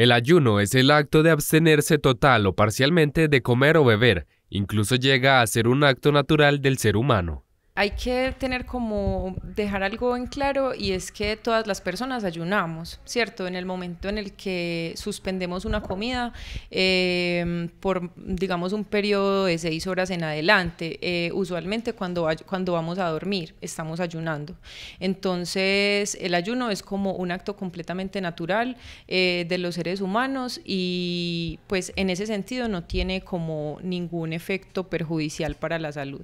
El ayuno es el acto de abstenerse total o parcialmente de comer o beber, incluso llega a ser un acto natural del ser humano hay que tener como dejar algo en claro y es que todas las personas ayunamos, ¿cierto? En el momento en el que suspendemos una comida em, por, digamos, un periodo de seis horas en adelante, eh, usualmente cuando, cuando vamos a dormir estamos ayunando. Entonces, el ayuno es como un acto completamente natural eh, de los seres humanos y pues en ese sentido no tiene como ningún efecto perjudicial para la salud.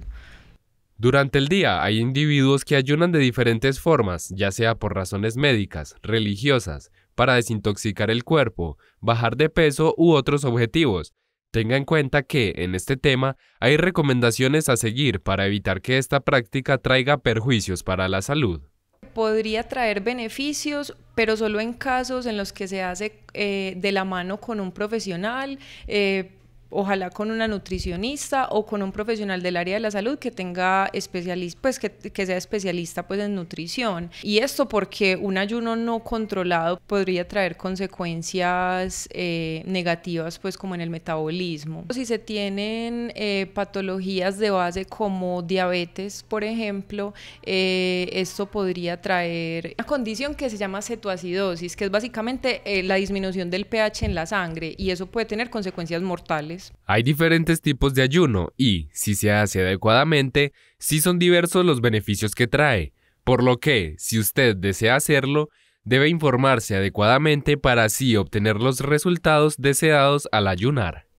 Durante el día hay individuos que ayunan de diferentes formas, ya sea por razones médicas, religiosas, para desintoxicar el cuerpo, bajar de peso u otros objetivos. Tenga en cuenta que, en este tema, hay recomendaciones a seguir para evitar que esta práctica traiga perjuicios para la salud. Podría traer beneficios, pero solo en casos en los que se hace eh, de la mano con un profesional. Eh, ojalá con una nutricionista o con un profesional del área de la salud que tenga especialista, pues que, que, sea especialista pues en nutrición. Y esto porque un ayuno no controlado podría traer consecuencias eh, negativas pues como en el metabolismo. Si se tienen eh, patologías de base como diabetes, por ejemplo, eh, esto podría traer una condición que se llama cetoacidosis, que es básicamente la disminución del pH en la sangre y eso puede tener consecuencias mortales hay diferentes tipos de ayuno y, si se hace adecuadamente, sí son diversos los beneficios que trae, por lo que, si usted desea hacerlo, debe informarse adecuadamente para así obtener los resultados deseados al ayunar.